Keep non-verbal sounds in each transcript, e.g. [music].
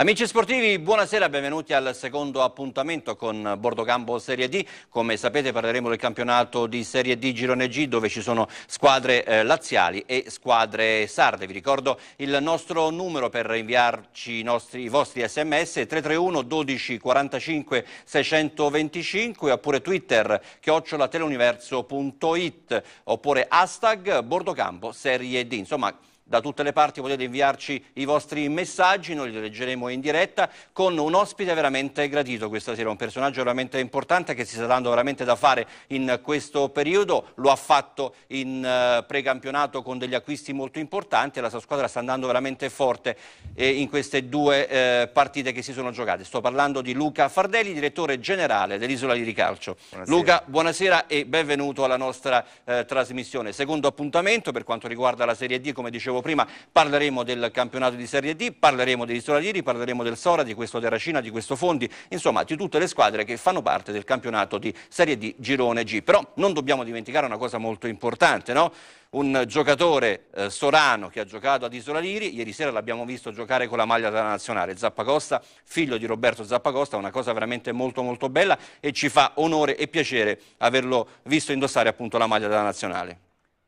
Amici sportivi, buonasera, e benvenuti al secondo appuntamento con Bordocampo Serie D. Come sapete parleremo del campionato di Serie D Girone G dove ci sono squadre eh, laziali e squadre sarde. Vi ricordo il nostro numero per inviarci i, nostri, i vostri sms 331 12 45 625 oppure twitter chiocciolateleuniverso.it oppure hashtag Bordocampo Serie D. Insomma, da tutte le parti potete inviarci i vostri messaggi, noi li leggeremo in diretta con un ospite veramente gradito questa sera, un personaggio veramente importante che si sta dando veramente da fare in questo periodo, lo ha fatto in eh, precampionato con degli acquisti molto importanti e la sua squadra sta andando veramente forte eh, in queste due eh, partite che si sono giocate. Sto parlando di Luca Fardelli, direttore generale dell'Isola di Ricalcio. Buonasera. Luca, buonasera e benvenuto alla nostra trasmissione. Secondo appuntamento per quanto riguarda la Serie D, come dicevo dicevo prima, parleremo del campionato di Serie D, parleremo degli Storadiri, parleremo del Sora, di questo Terracina, di questo Fondi, insomma di tutte le squadre che fanno parte del campionato di Serie D Girone G. Però non dobbiamo dimenticare una cosa molto importante, no? un giocatore eh, sorano che ha giocato ad Isola Liri, ieri sera l'abbiamo visto giocare con la maglia della nazionale, Zappacosta, figlio di Roberto Zappacosta, una cosa veramente molto molto bella e ci fa onore e piacere averlo visto indossare appunto la maglia della nazionale.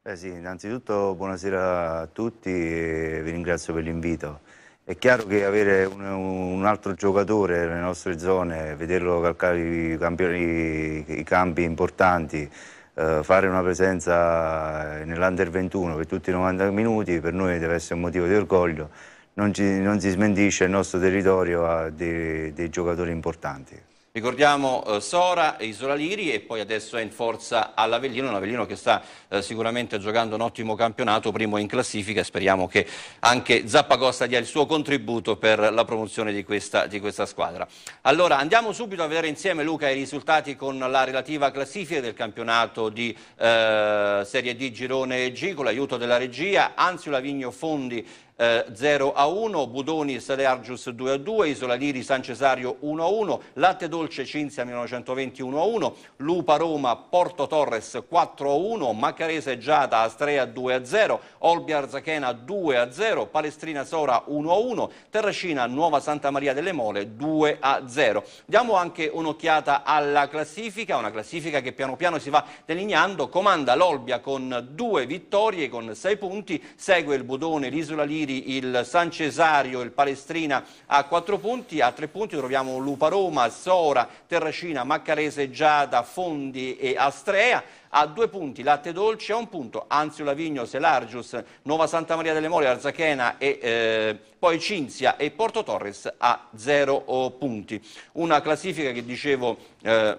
Beh sì, innanzitutto buonasera a tutti e vi ringrazio per l'invito. È chiaro che avere un, un, altro giocatore nelle nostre zone, vederlo calcare i, campioni, i campi importanti, eh, fare una presenza nell'Under 21 per tutti i 90 minuti, per noi deve essere un motivo di orgoglio. Non, ci, non si smentisce il nostro territorio a dei, dei giocatori importanti. Ricordiamo eh, Sora e Isola Liri e poi adesso è in forza all'Avellino, un Avellino che sta eh, sicuramente giocando un ottimo campionato, primo in classifica, speriamo che anche Zappacosta dia il suo contributo per la promozione di questa, di questa squadra. Allora andiamo subito a vedere insieme Luca i risultati con la relativa classifica del campionato di eh, Serie D Girone G con l'aiuto della regia, Anzio Lavigno Fondi eh, 0 a 1, Budoni Sale Argius 2 a 2, Isola Liri San Cesario 1 a 1, Latte Dolce Cinzia 1920 1 a 1, Lupa Roma Porto Torres 4 a 1, Maccarese Giada Astrea 2 a 0, Olbia Arzachena 2 a 0, Palestrina Sora 1 a 1, Terracina Nuova Santa Maria delle Mole 2 a 0. Diamo anche un'occhiata alla classifica, una classifica che piano piano si va delineando, comanda l'Olbia con due vittorie, con sei punti, segue il Budone, l'Isola Liri ieri il San Cesario il Palestrina a 4 punti, a 3 punti troviamo Lupa Roma, Sora, Terracina, Maccarese, Giada, Fondi e Astrea a due punti Latte Dolce a un punto, Anzio Lavigno, Selargius, Nuova Santa Maria delle Mole, Arzachena e eh, poi Cinzia e Porto Torres a zero oh, punti. Una classifica che dicevo... Eh,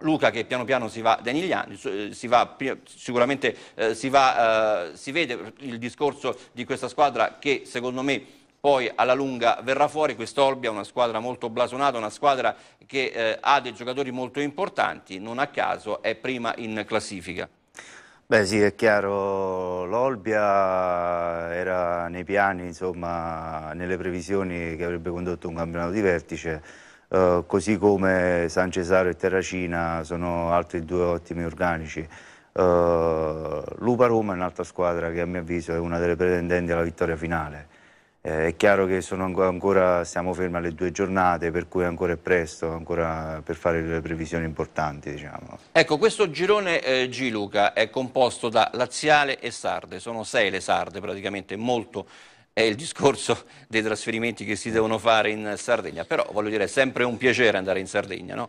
Luca che piano piano si va denigliando, eh, si va, sicuramente eh, si, va, eh, si vede il discorso di questa squadra che secondo me poi alla lunga verrà fuori quest'Olbia, è una squadra molto blasonata, una squadra che eh, ha dei giocatori molto importanti, non a caso è prima in classifica. Beh sì, è chiaro, l'Olbia era nei piani, insomma, nelle previsioni che avrebbe condotto un campionato di vertice, eh, così come San Cesaro e Terracina sono altri due ottimi organici. Eh, Lupa Roma è un'altra squadra che a mio avviso è una delle pretendenti alla vittoria finale. Eh, è chiaro che ancora, ancora, siamo fermi alle due giornate, per cui ancora è presto ancora per fare le previsioni importanti. Diciamo. Ecco, questo girone eh, G Luca è composto da Laziale e Sarde, sono sei le Sarde praticamente, molto è il discorso dei trasferimenti che si devono fare in Sardegna, però voglio dire è sempre un piacere andare in Sardegna, no?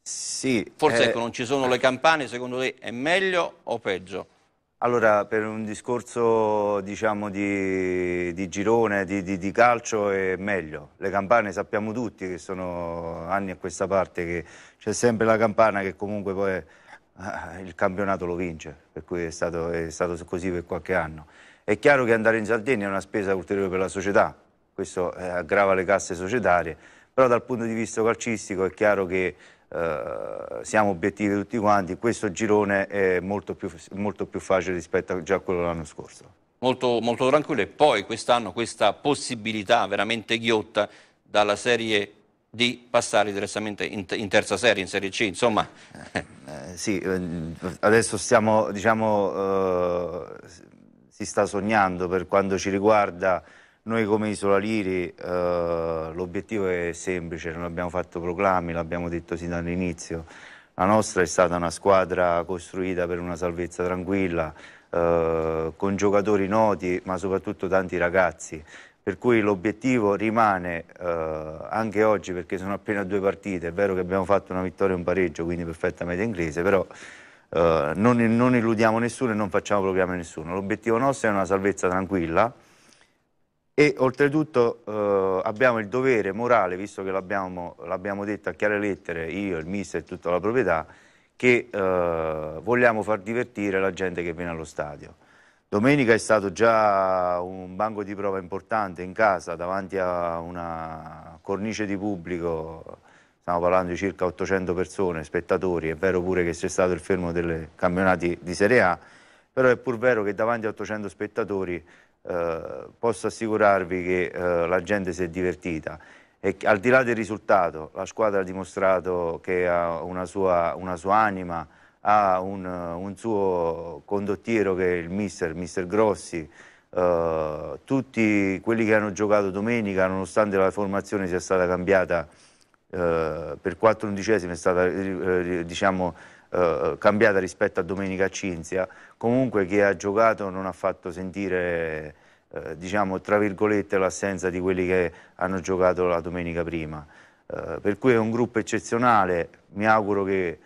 Sì. Forse eh... ecco, non ci sono le campane, secondo te è meglio o peggio? Allora, per un discorso diciamo, di, di, girone, di, di, di, calcio è meglio. Le campane sappiamo tutti che sono anni a questa parte che c'è sempre la campana che comunque poi eh, il campionato lo vince, per cui è stato, è stato così per qualche anno. È chiaro che andare in Sardegna è una spesa ulteriore per la società, questo eh, aggrava le casse societarie, però dal punto di vista calcistico è chiaro che eh, siamo obiettivi tutti quanti, questo girone è molto più, molto più facile rispetto a già quello dell'anno scorso. Molto, molto, tranquillo e poi quest'anno questa possibilità veramente ghiotta dalla serie di passare direttamente in, in terza serie, in Serie C, insomma. Eh, eh sì, eh, adesso stiamo, diciamo, eh, si sta sognando per quanto ci riguarda. Noi come Isola Liri eh, l'obiettivo è semplice, non abbiamo fatto proclami, l'abbiamo detto sin dall'inizio. La nostra è stata una squadra costruita per una salvezza tranquilla, eh, con giocatori noti, ma soprattutto tanti ragazzi. Per cui l'obiettivo rimane eh, anche oggi, perché sono appena due partite, è vero che abbiamo fatto una vittoria e un pareggio, quindi perfettamente inglese, però eh, non, non, illudiamo nessuno e non facciamo problemi a nessuno. L'obiettivo nostro è una salvezza tranquilla e oltretutto eh, abbiamo il dovere morale, visto che l'abbiamo detto a chiare lettere, io, il mister e tutta la proprietà, che eh, vogliamo far divertire la gente che viene allo stadio. Domenica è stato già un banco di prova importante in casa davanti a una cornice di pubblico stiamo parlando di circa 800 persone, spettatori, è vero pure che c'è stato il fermo dei campionati di Serie A, però è pur vero che davanti a 800 spettatori eh, posso assicurarvi che eh, la gente si è divertita e al di là del risultato la squadra ha dimostrato che ha una sua, una sua anima, ha un, un, suo condottiero che è il mister, il mister Grossi, eh, tutti quelli che hanno giocato domenica nonostante la formazione sia stata cambiata eh, per quattro undicesimi è stata eh, eh diciamo, eh, eh, cambiata rispetto a Domenica Cinzia, comunque chi ha giocato non ha fatto sentire diciamo, tra virgolette l'assenza di quelli che hanno giocato la domenica prima. per cui è un gruppo eccezionale, mi auguro che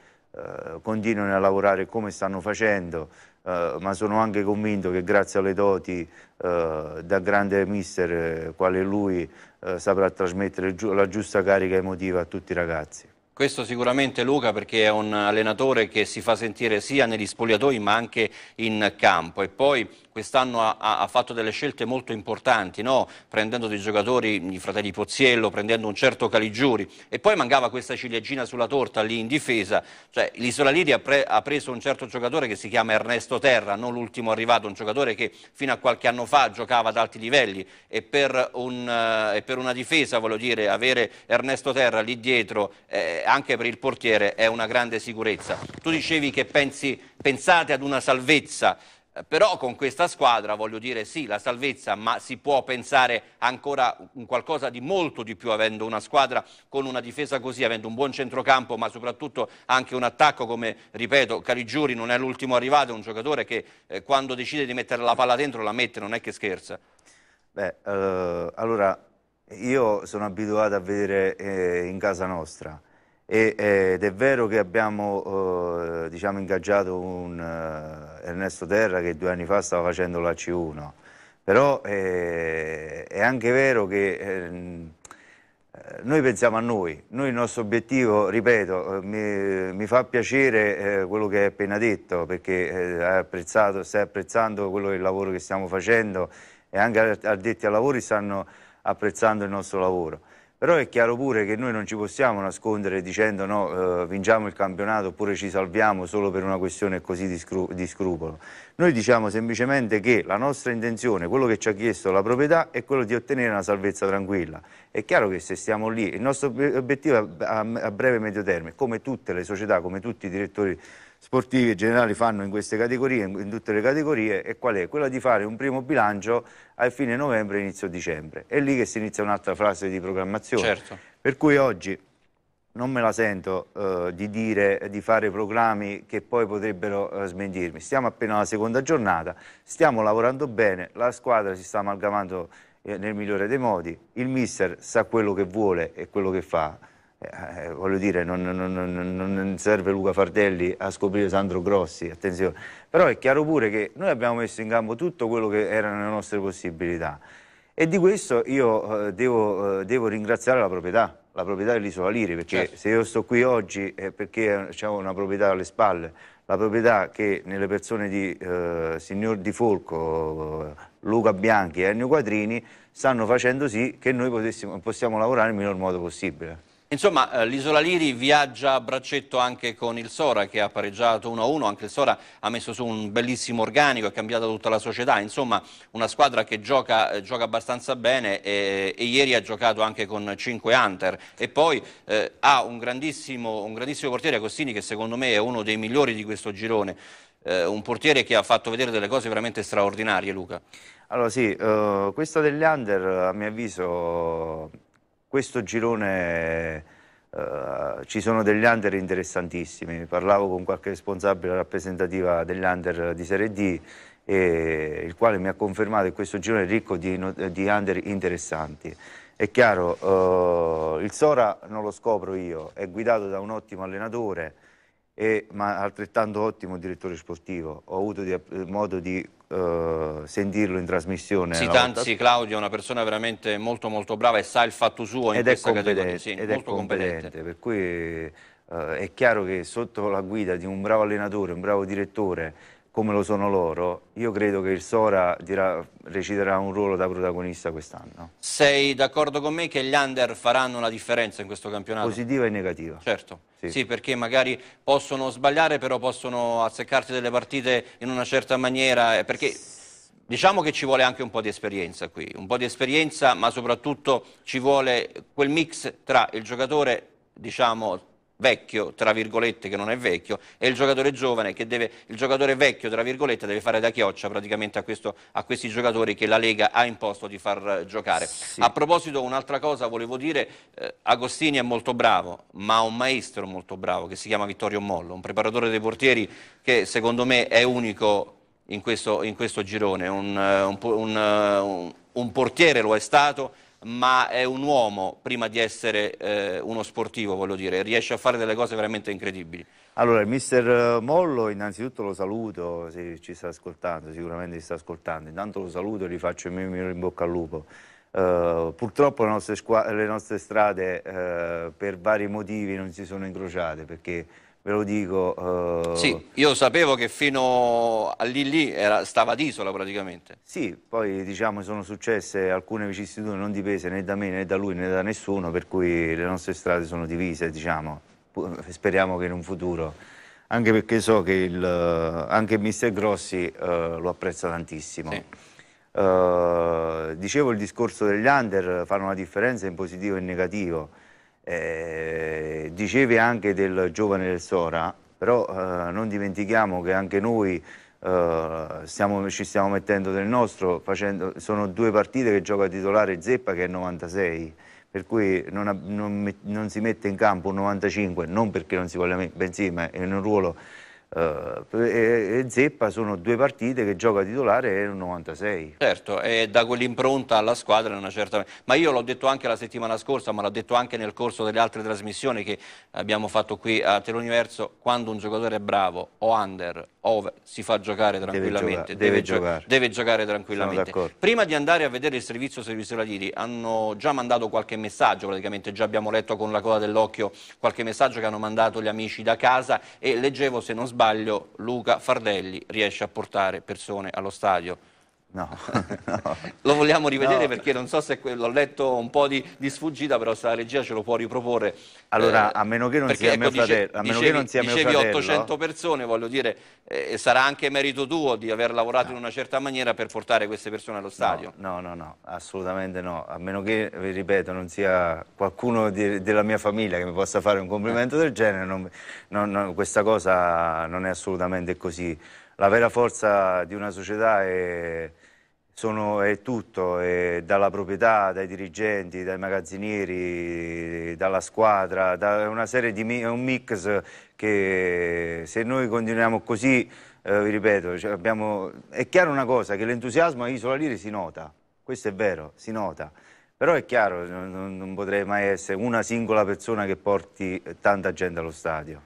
continuino a lavorare come stanno facendo, eh, ma sono anche convinto che grazie alle doti eh, da grande mister eh, quale lui eh, saprà trasmettere la giusta carica emotiva a tutti i ragazzi. Questo sicuramente Luca perché è un allenatore che si fa sentire sia negli spogliatoi ma anche in campo e poi quest'anno ha, ha, fatto delle scelte molto importanti, no? prendendo dei giocatori, i fratelli Pozziello, prendendo un certo Caligiuri e poi mancava questa ciliegina sulla torta lì in difesa, cioè l'Isola Liri ha, pre, ha, preso un certo giocatore che si chiama Ernesto Terra, non l'ultimo arrivato, un giocatore che fino a qualche anno fa giocava ad alti livelli e per, un, eh, e per una difesa, voglio dire, avere Ernesto Terra lì dietro... Eh, anche per il portiere è una grande sicurezza. Tu dicevi che pensi, pensate ad una salvezza, eh, però con questa squadra voglio dire sì, la salvezza, ma si può pensare ancora un qualcosa di molto di più avendo una squadra con una difesa così, avendo un buon centrocampo, ma soprattutto anche un attacco come, ripeto, Caligiuri non è l'ultimo arrivato, è un giocatore che eh, quando decide di mettere la palla dentro la mette, non è che scherza. Beh, eh, allora io sono abituato a vedere eh, in casa nostra e, ed è vero che abbiamo eh, diciamo, ingaggiato un eh, Ernesto Terra che due anni fa stava facendo la C1, però eh, è anche vero che ehm, noi pensiamo a noi, noi il nostro obiettivo, ripeto, eh, mi, mi fa piacere eh, quello che hai appena detto perché eh, stai apprezzando quello che il lavoro che stiamo facendo e anche addetti ai lavori stanno apprezzando il nostro lavoro. Però è chiaro pure che noi non ci possiamo nascondere dicendo no, eh, vinciamo il campionato oppure ci salviamo solo per una questione così di, scru di scrupolo. Noi diciamo semplicemente che la nostra intenzione, quello che ci ha chiesto la proprietà, è quello di ottenere una salvezza tranquilla. È chiaro che se stiamo lì, il nostro obiettivo a, a breve e medio termine, come tutte le società, come tutti i direttori sportivi e generali fanno in queste categorie, in tutte le categorie, e qual è? Quella di fare un primo bilancio a fine novembre, inizio dicembre. È lì che si inizia un'altra fase di programmazione. Certo. Per cui oggi non me la sento eh, di dire, di fare programmi che poi potrebbero eh, smentirmi. Stiamo appena alla seconda giornata, stiamo lavorando bene, la squadra si sta amalgamando eh, nel migliore dei modi, il mister sa quello che vuole e quello che fa. Eh, eh, voglio dire, non, non, non, non, serve Luca Fardelli a scoprire Sandro Grossi, attenzione. Però è chiaro pure che noi abbiamo messo in campo tutto quello che erano le nostre possibilità e di questo io eh, devo, eh, devo, ringraziare la proprietà, la proprietà dell'Isola Liri, perché certo. se io sto qui oggi è perché eh, c'è una proprietà alle spalle, la proprietà che nelle persone di eh, Signor Di Folco, Luca Bianchi e Ennio Quadrini stanno facendo sì che noi possiamo lavorare nel miglior modo possibile. Insomma, eh, l'Isola Liri viaggia a braccetto anche con il Sora che ha pareggiato 1-1, anche il Sora ha messo su un bellissimo organico, ha cambiato tutta la società, insomma una squadra che gioca, eh, gioca abbastanza bene e, e, ieri ha giocato anche con 5 Hunter e poi eh, ha un grandissimo, un grandissimo portiere Agostini che secondo me è uno dei migliori di questo girone, eh, un portiere che ha fatto vedere delle cose veramente straordinarie Luca. Allora sì, uh, eh, questo degli Under a mio avviso questo girone eh, ci sono degli under interessantissimi, parlavo con qualche responsabile rappresentativa degli under di Serie D, e, il quale mi ha confermato che questo girone è ricco di, di under interessanti. È chiaro, eh, il Sora non lo scopro io, è guidato da un ottimo allenatore, e, ma altrettanto ottimo direttore sportivo. Ho avuto di, modo di eh, sentirlo in trasmissione. Sì, anzi Claudio è una persona veramente molto molto brava e sa il fatto suo ed in questa categoria. Sì, ed molto è competente, competente. per cui eh, è chiaro che sotto la guida di un bravo allenatore, un bravo direttore, come lo sono loro, io credo che il Sora dirà, reciterà un ruolo da protagonista quest'anno. Sei d'accordo con me che gli under faranno la differenza in questo campionato? Positiva e negativa. Certo, sì. sì. perché magari possono sbagliare, però possono azzeccarti delle partite in una certa maniera, eh, perché diciamo che ci vuole anche un po' di esperienza qui, un po' di esperienza, ma soprattutto ci vuole quel mix tra il giocatore, diciamo, vecchio, tra virgolette, che non è vecchio, e il giocatore giovane che deve, il giocatore vecchio, tra virgolette, deve fare da chioccia praticamente a, questo, a questi giocatori che la Lega ha imposto di far eh, giocare. Sì. A proposito, un'altra cosa volevo dire, eh, Agostini è molto bravo, ma ha un maestro molto bravo che si chiama Vittorio Mollo, un preparatore dei portieri che secondo me è unico in questo, in questo girone, un, eh, un, eh, un, un portiere lo è stato, ma è un uomo prima di essere eh, uno sportivo, voglio dire, riesce a fare delle cose veramente incredibili. Allora, il mister eh, Mollo innanzitutto lo saluto, se ci sta ascoltando, sicuramente ci sta ascoltando, intanto lo saluto e gli faccio il mio, in bocca al lupo. Uh, purtroppo le nostre, le nostre strade uh, per vari motivi non si sono incrociate perché ve lo dico. Eh... Sì, io sapevo che fino a lì lì era, stava d'isola praticamente. Sì, poi diciamo sono successe alcune vicissitudini non dipese né da me né da lui né da nessuno, per cui le nostre strade sono divise, diciamo. Speriamo che in un futuro, anche perché so che il, anche il mister Grossi eh, lo apprezza tantissimo. Sì. Eh, dicevo il discorso degli under, fanno una differenza in positivo e in negativo eh, dicevi anche del giovane del Sora, però eh, non dimentichiamo che anche noi eh, stiamo, ci stiamo mettendo del nostro, facendo, sono due partite che gioca titolare Zeppa che è 96, per cui non, non, non si mette in campo un 95, non perché non si voglia, bensì ma è in un ruolo Uh, e, Zeppa sono due partite che gioca titolare nel 96. Certo, e da quell'impronta alla squadra una certa... Ma io l'ho detto anche la settimana scorsa, ma l'ho detto anche nel corso delle altre trasmissioni che abbiamo fatto qui a Teluniverso, quando un giocatore è bravo, o under, o si fa giocare tranquillamente. Deve, giocare. Deve, deve, giocare. deve giocare tranquillamente. Prima di andare a vedere il servizio servizio latini, hanno già mandato qualche messaggio, praticamente già abbiamo letto con la coda dell'occhio qualche messaggio che hanno mandato gli amici da casa e leggevo se non sbaglio sbaglio Luca Fardelli riesce a portare persone allo stadio. No, [laughs] no. lo vogliamo rivedere no. perché non so se l'ho letto un po' di, di, sfuggita, però se la regia ce lo può riproporre. Allora, eh, a meno che non sia ecco, mio fratello, a meno dicevi, che non sia mio fratello. 800 persone, voglio dire, eh, sarà anche merito tuo di aver lavorato in una certa maniera per portare queste persone allo stadio. No, no, no, assolutamente no. A meno che, vi ripeto, non sia qualcuno di, della mia famiglia che mi possa fare un complimento eh. del genere, non, non, non, questa cosa non è assolutamente così. La vera forza di una società è sono, è tutto, è dalla proprietà, dai dirigenti, dai magazzinieri, dalla squadra, da una serie di un mix che se noi continuiamo così, eh, vi ripeto, cioè abbiamo, è chiaro una cosa, che l'entusiasmo a Isola Liri si nota, questo è vero, si nota. Però è chiaro, non, non potrei mai essere una singola persona che porti tanta gente allo stadio.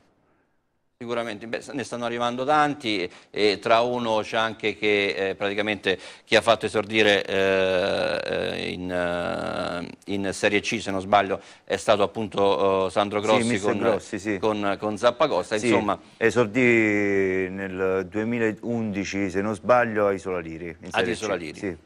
Sicuramente, beh, ne stanno arrivando tanti, e tra uno c'è anche che eh, praticamente chi ha fatto esordire eh, in, eh, in, Serie C, se non sbaglio, è stato appunto eh, Sandro Grossi, sì, con, Grossi sì. con, con, Zappacosta. Sì, insomma... Esordì nel 2011, se non sbaglio, a Isola Liri. Ad Isola Liri.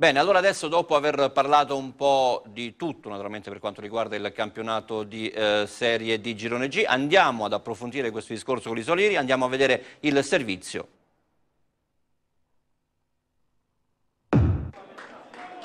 Bene, allora adesso dopo aver parlato un po' di tutto naturalmente per quanto riguarda il campionato di eh, serie di Girone G, andiamo ad approfondire questo discorso con i Solieri, andiamo a vedere il servizio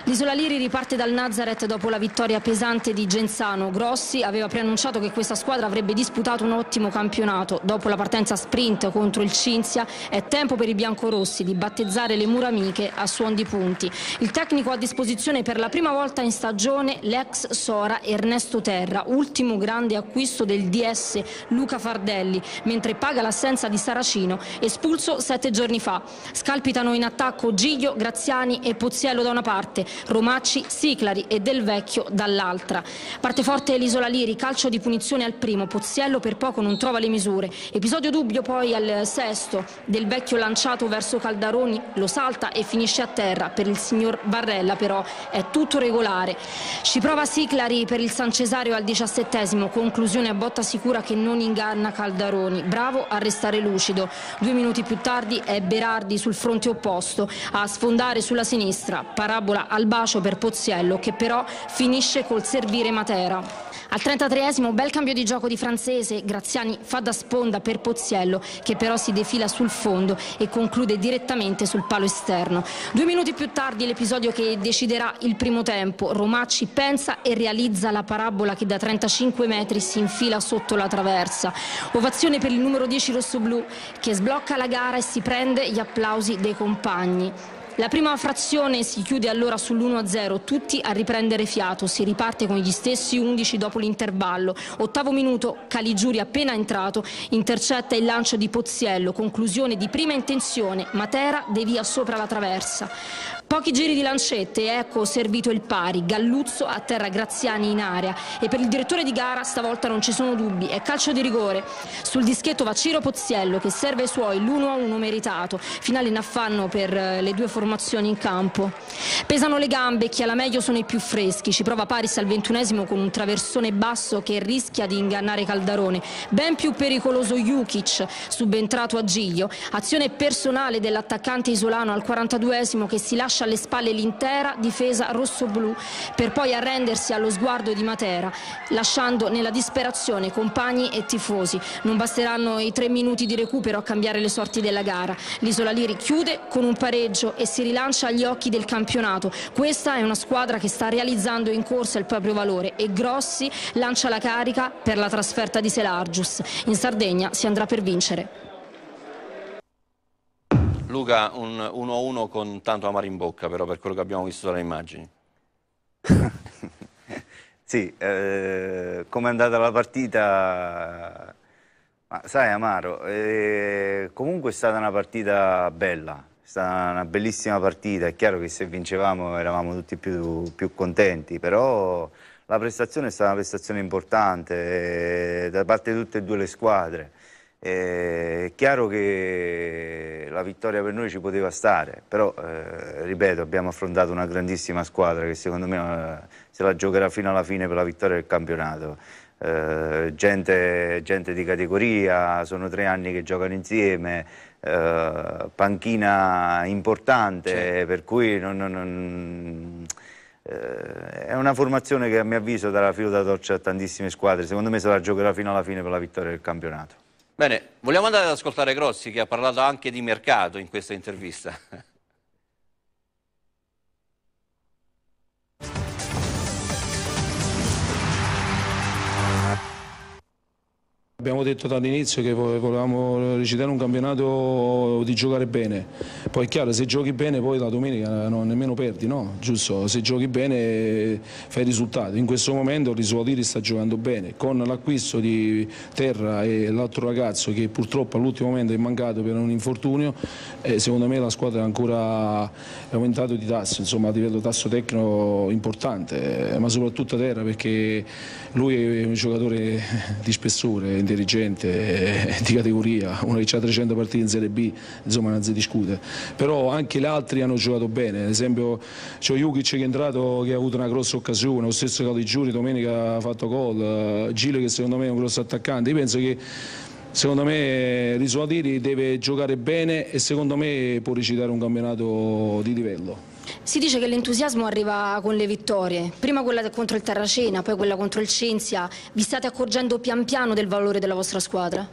L'Isola Liri riparte dal Nazareth dopo la vittoria pesante di Genzano. Grossi aveva preannunciato che questa squadra avrebbe disputato un ottimo campionato. Dopo la partenza sprint contro il Cinzia è tempo per i biancorossi di battezzare le mura amiche a suon di punti. Il tecnico a disposizione per la prima volta in stagione l'ex Sora Ernesto Terra, ultimo grande acquisto del DS Luca Fardelli, mentre paga l'assenza di Saracino, espulso sette giorni fa. Scalpitano in attacco Giglio, Graziani e Pozziello da una parte, Romacci, Siclari e Del Vecchio dall'altra. Parte forte l'isola Liri, calcio di punizione al primo, Pozziello per poco non trova le misure. Episodio dubbio poi al sesto, Del Vecchio lanciato verso Caldaroni, lo salta e finisce a terra. Per il signor Barrella però è tutto regolare. Ci prova Siclari per il San Cesario al diciassettesimo, conclusione a botta sicura che non inganna Caldaroni. Bravo a restare lucido. Due minuti più tardi è Berardi sul fronte opposto a sfondare sulla sinistra, parabola al dal bacio per Pozziello che però finisce col servire Matera. Al 33esimo bel cambio di gioco di francese, Graziani fa da sponda per Pozziello che però si defila sul fondo e conclude direttamente sul palo esterno. Due minuti più tardi l'episodio che deciderà il primo tempo, Romacci pensa e realizza la parabola che da 35 metri si infila sotto la traversa. Ovazione per il numero 10 rossoblù che sblocca la gara e si prende gli applausi dei compagni. La prima frazione si chiude allora sull'1-0, tutti a riprendere fiato, si riparte con gli stessi 11 dopo l'intervallo. Ottavo minuto, Caligiuri appena entrato, intercetta il lancio di Pozziello, conclusione di prima intenzione, Matera devia sopra la traversa. Pochi giri di lancette ecco servito il pari. Galluzzo a terra Graziani in area e per il direttore di gara stavolta non ci sono dubbi, è calcio di rigore. Sul dischetto va Ciro Pozziello che serve ai suoi l'1-1 meritato, finale in affanno per eh, le due formazioni in campo. Pesano le gambe, chi ha la meglio sono i più freschi, ci prova Paris al ventunesimo con un traversone basso che rischia di ingannare Caldarone. Ben più pericoloso Jukic, subentrato a Giglio, azione personale dell'attaccante isolano al 42esimo che si lascia lascia alle spalle l'intera difesa rossoblù per poi arrendersi allo sguardo di Matera, lasciando nella disperazione compagni e tifosi. Non basteranno i tre minuti di recupero a cambiare le sorti della gara. L'Isola Liri chiude con un pareggio e si rilancia agli occhi del campionato. Questa è una squadra che sta realizzando in corsa il proprio valore e Grossi lancia la carica per la trasferta di Selargius. In Sardegna si andrà per vincere. Luca, un 1-1 con tanto amaro in bocca, però per quello che abbiamo visto dalle immagini. [laughs] sì, eh, come è andata la partita? Ma sai Amaro, eh, comunque è stata una partita bella, è stata una bellissima partita, è chiaro che se vincevamo eravamo tutti più, più contenti, però la prestazione è stata una prestazione importante eh, da parte di tutte e due le squadre. Eh, è chiaro che la vittoria per noi ci poteva stare, però eh, ripeto abbiamo affrontato una grandissima squadra che secondo me eh, se la giocherà fino alla fine per la vittoria del campionato. Eh, gente, gente, di categoria, sono tre anni che giocano insieme, eh, panchina importante, per cui non, non, non è una formazione che a mio avviso darà filo da torcia a tantissime squadre, secondo me se la giocherà fino alla fine per la vittoria del campionato. Bene, vogliamo andare ad ascoltare Grossi che ha parlato anche di mercato in questa intervista. Abbiamo detto dall'inizio che volevamo recitare un campionato di giocare bene, poi è chiaro se giochi bene poi la domenica non nemmeno perdi, no? Giusto, se giochi bene fai risultati. In questo momento Risuatiri sta giocando bene, con l'acquisto di Terra e l'altro ragazzo che purtroppo all'ultimo momento è mancato per un infortunio, eh, secondo me la squadra è ancora aumentata di tasso, insomma a livello tasso tecnico importante, eh, ma soprattutto Terra perché lui è un giocatore di spessore dirigente eh, di categoria, uno che ha 300 partite in Serie B, insomma non si discute, però anche gli altri hanno giocato bene, ad esempio c'è Jukic che è entrato che ha avuto una grossa occasione, lo stesso Calo di Giuri domenica ha fatto gol, Gile che secondo me è un grosso attaccante, io penso che secondo me Risuatiri deve giocare bene e secondo me può recitare un campionato di livello. Si dice che l'entusiasmo arriva con le vittorie, prima quella contro il Terracena, poi quella contro il Cenzia. Vi state accorgendo pian piano del valore della vostra squadra?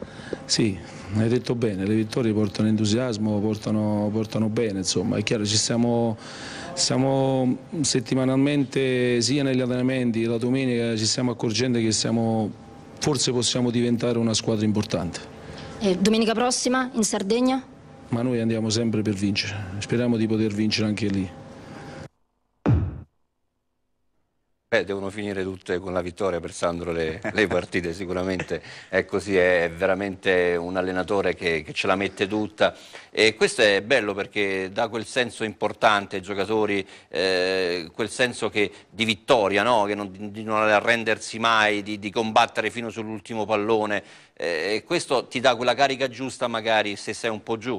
Sì, hai detto bene, le vittorie portano entusiasmo, portano, portano bene, insomma, è chiaro, ci stiamo, stiamo settimanalmente sia negli allenamenti, che la domenica, ci stiamo accorgendo che stiamo, forse possiamo diventare una squadra importante. E domenica prossima in Sardegna? Ma noi andiamo sempre per vincere, speriamo di poter vincere anche lì. Beh, devono finire tutte con la vittoria per Sandro le, le partite [laughs] sicuramente è così, è veramente un allenatore che, che, ce la mette tutta e questo è bello perché dà quel senso importante ai giocatori, eh, quel senso che, di vittoria, no? non, di non arrendersi mai, di, di combattere fino sull'ultimo pallone eh, e questo ti dà quella carica giusta magari se sei un po' giù.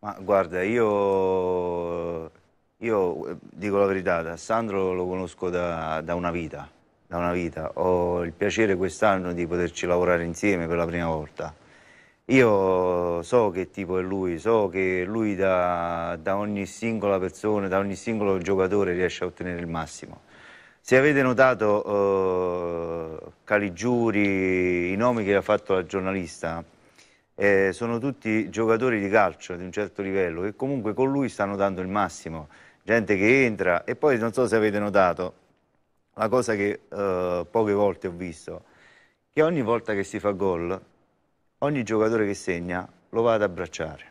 Ma guarda, io io eh, dico la verità, Sandro lo conosco da, da, una vita, da una vita. Ho il piacere quest'anno di poterci lavorare insieme per la prima volta. Io so che tipo è lui, so che lui da, da ogni singola persona, da ogni singolo giocatore riesce a ottenere il massimo. Se avete notato eh, Caligiuri, i nomi che ha fatto la giornalista, eh, sono tutti giocatori di calcio di un certo livello che comunque con lui stanno dando il massimo gente che entra e poi non so se avete notato, la cosa che eh, poche volte ho visto, che ogni volta che si fa gol, ogni giocatore che segna lo va ad abbracciare.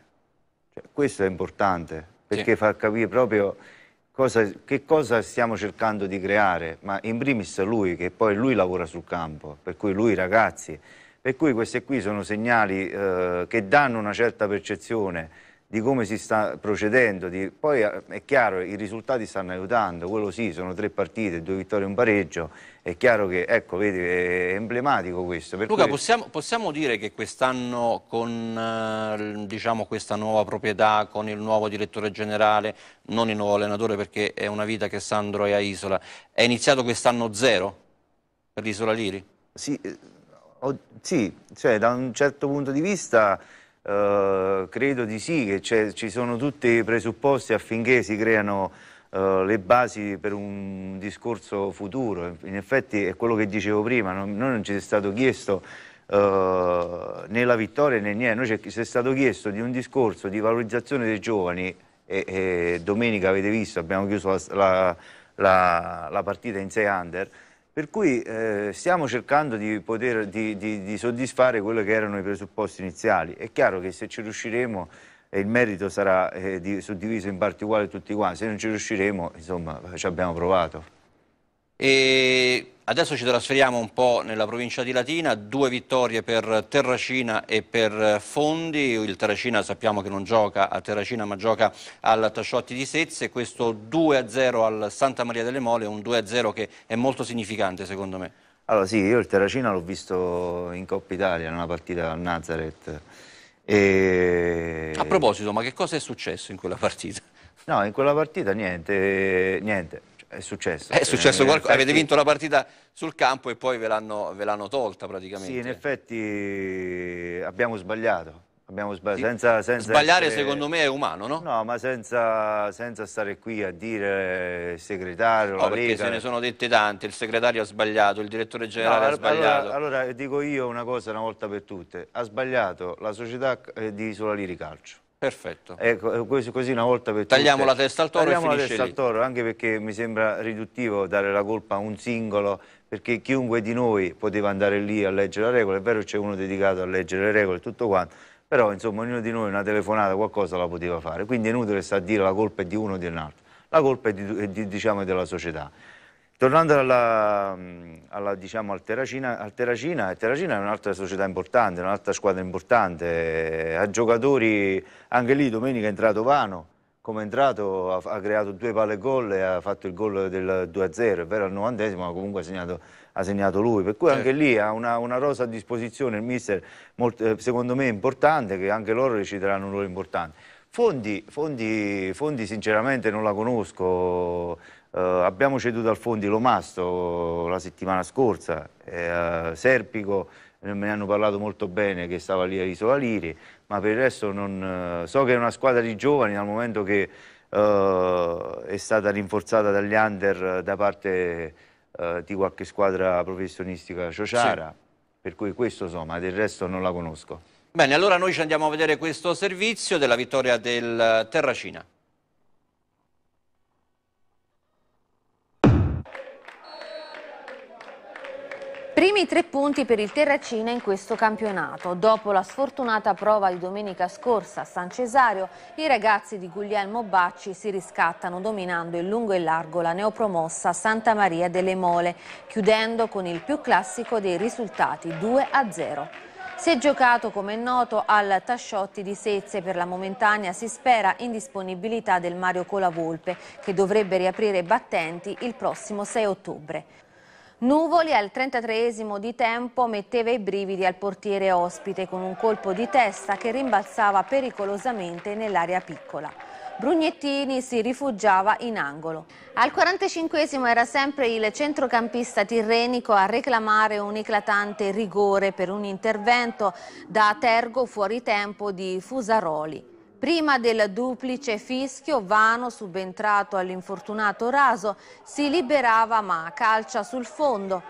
Cioè, questo è importante perché sì. fa capire proprio cosa, che cosa stiamo cercando di creare, ma in primis lui, che poi lui lavora sul campo, per cui lui ragazzi, per cui questi qui sono segnali eh, che danno una certa percezione di come si sta procedendo. Di... Poi eh, è chiaro, i risultati stanno aiutando, quello sì, sono tre partite, due vittorie e un pareggio, è chiaro che, ecco, vedi, è emblematico questo. Per Luca, cui... possiamo, possiamo, dire che quest'anno con eh, diciamo, questa nuova proprietà, con il nuovo direttore generale, non il nuovo allenatore perché è una vita che Sandro è a Isola, è iniziato quest'anno zero per l'Isola Liri? Sì, eh, sì, cioè da un certo punto di vista eh, credo di sì, che ci sono tutti i presupposti affinché si creano eh, le basi per un discorso futuro. In effetti è quello che dicevo prima, non, noi non ci è stato chiesto eh, né la vittoria né niente, noi ci è stato chiesto di un discorso di valorizzazione dei giovani e, e domenica avete visto, abbiamo chiuso la, la, la partita in 6 under, per cui eh, stiamo cercando di, poter, di, di, di soddisfare quelli che erano i presupposti iniziali. È chiaro che se ci riusciremo e eh, il merito sarà eh, suddiviso in parti uguali tutti quanti, se non ci riusciremo insomma ci abbiamo provato. E adesso ci trasferiamo un po' nella provincia di Latina, due vittorie per Terracina e per Fondi, il Terracina sappiamo che non gioca a Terracina ma gioca al Tasciotti di Sezze, questo 2-0 al Santa Maria delle Mole, un 2-0 che è molto significante secondo me. Allora sì, io il Terracina l'ho visto in Coppa Italia, in una partita al Nazareth. E... A proposito, ma che cosa è successo in quella partita? No, in quella partita niente, niente. È successo. È successo eh, qualcosa, avete vinto la partita sul campo e poi ve l'hanno tolta praticamente. Sì, in effetti abbiamo sbagliato. Abbiamo sbagliato. Sì. Senza, senza Sbagliare essere... secondo me è umano, no? No, ma senza, senza stare qui a dire il segretario, no, perché Lega... se ne sono dette tante, il segretario ha sbagliato, il direttore generale no, ha sbagliato. Allora, allora, dico io una cosa una volta per tutte, ha sbagliato la società eh, di Isola Liri Calcio Perfetto. Ecco, eh, così, così una volta per Tagliamo tutte. la testa al toro Tagliamo la testa lì. al toro, anche perché mi sembra riduttivo dare la colpa a un singolo, perché chiunque di noi poteva andare lì a leggere la regola, è vero c'è uno dedicato a leggere le regole e tutto quanto, però insomma ognuno di noi una telefonata qualcosa la poteva fare, quindi è inutile stare a dire la colpa è di uno o di un altro, la colpa è, di, è di, diciamo, della società. Tornando alla, alla, diciamo, al Terracina, al Terracina, il Terracina è un'altra società importante, un'altra squadra importante, ha giocatori, anche lì domenica è entrato Vano, come è entrato ha, ha creato due palle gol e ha fatto il gol del 2-0, è vero al 90 ma comunque ha segnato, ha segnato lui, per cui anche certo. lì ha una, una, rosa a disposizione il mister molto, eh, secondo me importante che anche loro reciteranno un ruolo importante. Fondi, fondi, fondi sinceramente non la conosco, Uh, abbiamo ceduto al Fondi Lomasto eh, la settimana scorsa, eh, Serpico eh, me ne hanno parlato molto bene che stava lì a Isola Liri, ma per il resto non, so che è una squadra di giovani dal momento che uh, è stata rinforzata dagli under da parte uh, di qualche squadra professionistica Ciociara, sì. per cui questo so, ma del resto non la conosco. Bene, allora noi ci andiamo a vedere questo servizio della vittoria del Terracina. Primi tre punti per il Terracina in questo campionato. Dopo la sfortunata prova di domenica scorsa a San Cesario, i ragazzi di Guglielmo Bacci si riscattano dominando in lungo e largo la neopromossa Santa Maria delle Mole, chiudendo con il più classico dei risultati 2-0. Si è giocato, come è noto, al Tasciotti di Sezze per la momentanea, si spera, in disponibilità del Mario Colavolpe, che dovrebbe riaprire battenti il prossimo 6 ottobre. Nuvoli al 33esimo di tempo metteva i brividi al portiere ospite con un colpo di testa che rimbalzava pericolosamente nell'area piccola. Brugnettini si rifugiava in angolo. Al 45esimo era sempre il centrocampista tirrenico a reclamare un eclatante rigore per un intervento da tergo fuori tempo di Fusaroli. Prima del duplice fischio, Vano, subentrato all'infortunato Raso, si liberava ma calcia sul fondo.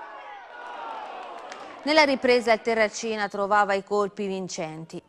Nella ripresa il Terracina trovava i colpi vincenti.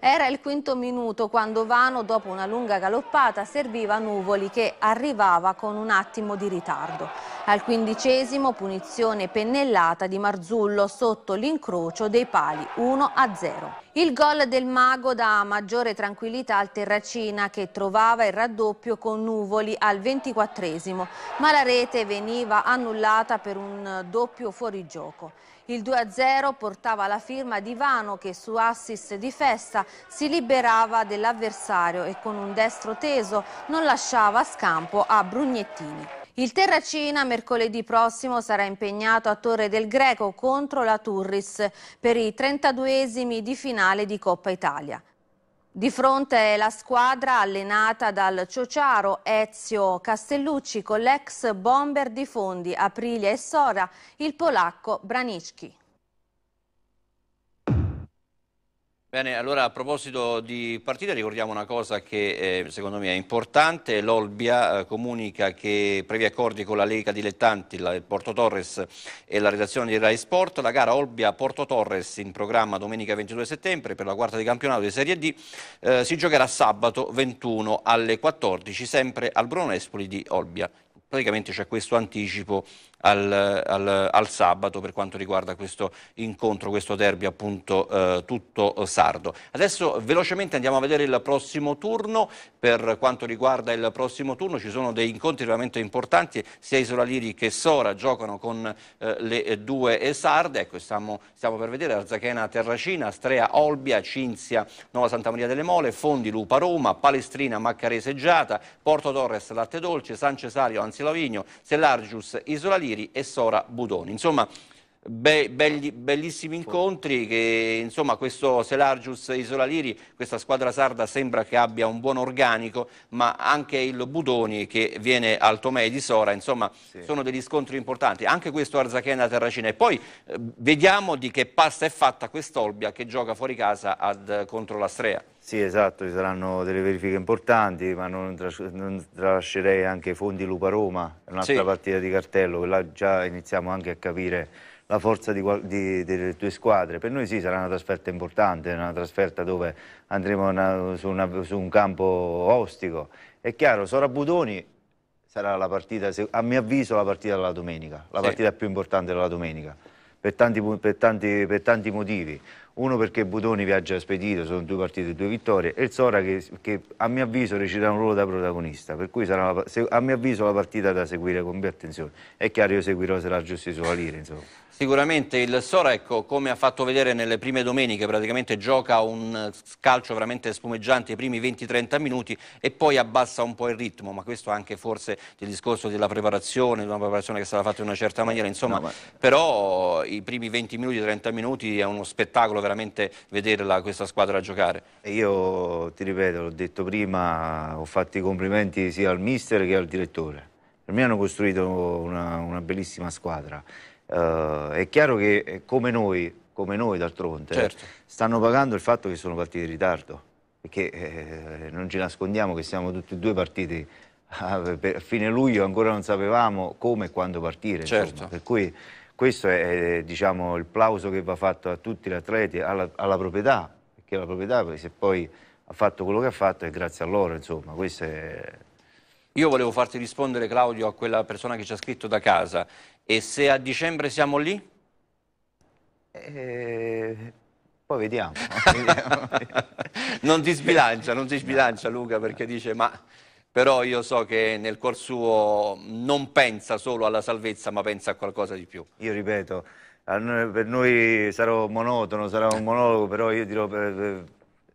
Era il quinto minuto quando Vano, dopo una lunga galoppata, serviva Nuvoli che arrivava con un attimo di ritardo. Al quindicesimo punizione pennellata di Marzullo sotto l'incrocio dei pali 1-0. Il gol del Mago dà maggiore tranquillità al Terracina che trovava il raddoppio con Nuvoli al 24esimo, ma la rete veniva annullata per un doppio fuorigioco. Il 2-0 portava la firma di Vano che su assist di Festa si liberava dell'avversario e con un destro teso non lasciava scampo a Brugnettini. Il Terracina mercoledì prossimo sarà impegnato a Torre del Greco contro la Turris per i 32esimi di finale di Coppa Italia. Di fronte la squadra allenata dal Ciociaro Ezio Castellucci con l'ex bomber di fondi Aprilia e Sora, il polacco Branicki. Bene, allora a proposito di partita ricordiamo una cosa che eh, secondo me è importante, l'Olbia eh, comunica che previ accordi con la Lega Dilettanti, la, il Porto Torres e la redazione di Rai Sport, la gara Olbia-Porto Torres in programma domenica 22 settembre per la quarta di campionato di Serie D eh, si giocherà sabato 21 alle 14 sempre al Bruno Espoli di Olbia praticamente c'è questo anticipo al, al, al sabato per quanto riguarda questo incontro, questo derby appunto eh, tutto sardo. Adesso velocemente andiamo a vedere il prossimo turno, per quanto riguarda il prossimo turno ci sono dei incontri veramente importanti, sia Isola Liri che Sora giocano con eh, le due sarde, ecco stiamo, stiamo per vedere Arzachena Terracina, Astrea Olbia, Cinzia Nuova Santa Maria delle Mole, Fondi Lupa Roma, Palestrina Maccarese Giata, Porto Torres Latte Dolce, San Cesario Anzi Lavigno, Sellargius Isola Liri, Alfieri e Sora Budoni. Insomma, Be- belli, bellissimi incontri che insomma questo Selargius Isola Liri, questa squadra sarda sembra che abbia un buon organico ma anche il Budoni che viene al Tomei di Sora insomma sì. sono degli scontri importanti anche questo Arzachena Terracina e poi eh, vediamo di che pasta è fatta quest'Olbia che gioca fuori casa ad, contro l'Astrea sì, esatto, ci saranno delle verifiche importanti, ma non, tras- non tralascerei anche Fondi Lupa Roma, un'altra sì. partita di cartello, là già iniziamo anche a capire la forza di, di, delle due squadre. Per noi sì, sarà una trasferta importante, una trasferta dove andremo una, su, una, su, un campo ostico. È chiaro, Sora Budoni sarà la partita, a mio avviso, la partita della domenica, la sì. partita più importante della domenica, per tanti, per, tanti, per tanti, motivi. Uno perché Budoni viaggia spedito, sono due partite e due vittorie, e il Sora che, che, a mio avviso reciterà un ruolo da protagonista, per cui sarà la, a mio avviso la partita da seguire con più attenzione. È chiaro io seguirò se la giusti Stesso lira, insomma. Sicuramente il Sora, ecco, come ha fatto vedere nelle prime domeniche, praticamente gioca un eh, calcio veramente spumeggiante i primi 20-30 minuti e poi abbassa un po' il ritmo, ma questo anche forse del discorso della preparazione, di una preparazione che è stata fatta in una certa maniera, insomma, no, ma... però i primi 20 minuti, 30 minuti è uno spettacolo veramente vederla questa squadra giocare. Io ti ripeto, l'ho detto prima, ho fatto i complimenti sia al mister che al direttore. Per me hanno costruito una, una bellissima squadra. Uh, è chiaro che eh, come noi, come noi d'altronde, certo. stanno pagando il fatto che sono partiti in ritardo, perché eh, non ci nascondiamo che siamo tutti e due partiti a, [laughs] ah, per, a fine luglio, ancora non sapevamo come e quando partire. Certo. Per cui questo è diciamo, il plauso che va fatto a tutti gli atleti, alla, alla proprietà, perché la proprietà se poi ha fatto quello che ha fatto è grazie a loro, insomma, questo è... Io volevo farti rispondere, Claudio, a quella persona che ci ha scritto da casa. E se a dicembre siamo lì? Eh, poi vediamo. [laughs] [laughs] non ti sbilancia, non ti sbilancia Luca perché dice ma però io so che nel cuor suo non pensa solo alla salvezza ma pensa a qualcosa di più. Io ripeto, per noi sarò monotono, sarà un monologo, però io dirò per,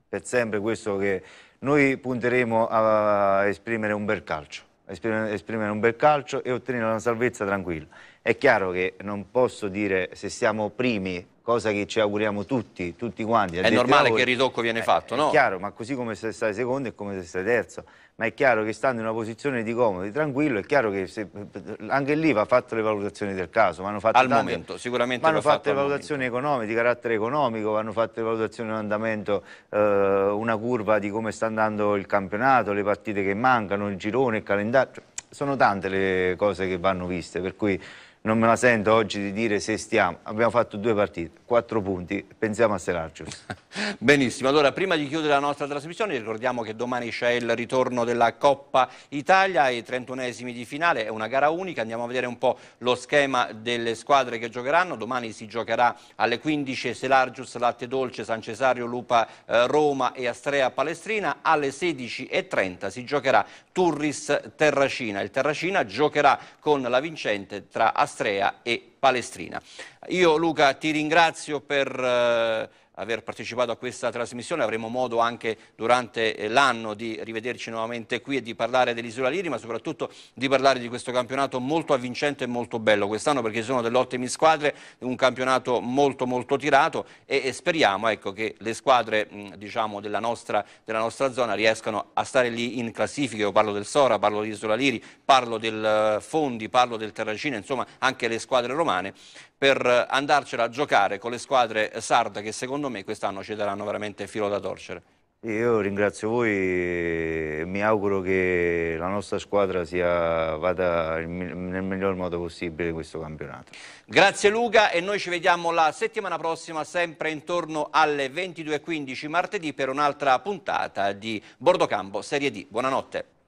per sempre questo che noi punteremo a esprimere un bel calcio, esprimere un bel calcio e ottenere una salvezza tranquilla. È chiaro che non posso dire se siamo primi, cosa che ci auguriamo tutti, tutti quanti. È normale lavori, che il ritocco viene eh, fatto, è, no? È chiaro, ma così come se stai secondo e come se stai terzo. Ma è chiaro che stando in una posizione di comodo, di tranquillo, è chiaro che se, anche lì va fatto le valutazioni del caso. Vanno fatte al tante, momento, sicuramente vanno fatte le valutazioni economiche, di carattere economico, vanno fatte le valutazioni di un andamento, eh, una curva di come sta andando il campionato, le partite che mancano, il girone, il calendario. Cioè, sono tante le cose che vanno viste, per cui non me la sento oggi di dire se stiamo. Abbiamo fatto due partite, quattro punti, pensiamo a Serarcius. [laughs] Benissimo, allora prima di chiudere la nostra trasmissione ricordiamo che domani c'è il ritorno della Coppa Italia, ai 31esimi di finale, è una gara unica, andiamo a vedere un po' lo schema delle squadre che giocheranno, domani si giocherà alle 15 Selargius, Latte Dolce, San Cesario, Lupa eh, Roma e Astrea Palestrina, alle 16.30 si giocherà Turris Terracina, il Terracina giocherà con la vincente tra Astrea Astrea e Palestrina. Io Luca ti ringrazio per... Eh, aver partecipato a questa trasmissione, avremo modo anche durante eh, l'anno di rivederci nuovamente qui e di parlare dell'Isola Liri, ma soprattutto di parlare di questo campionato molto avvincente e molto bello quest'anno perché sono delle ottime squadre, un campionato molto molto tirato e, e speriamo ecco, che le squadre diciamo, della, nostra, della, nostra, zona riescano a stare lì in classifica, io parlo del Sora, parlo dell'Isola Liri, parlo del eh, Fondi, parlo del Terracina, insomma anche le squadre romane per andarcela a giocare con le squadre sarde che secondo me quest'anno ci daranno veramente filo da torcere. Io ringrazio voi e mi auguro che la nostra squadra sia, vada nel miglior modo possibile questo campionato. Grazie Luca e noi ci vediamo la settimana prossima sempre intorno alle 22.15 martedì per un'altra puntata di Bordocampo Serie D. Buonanotte.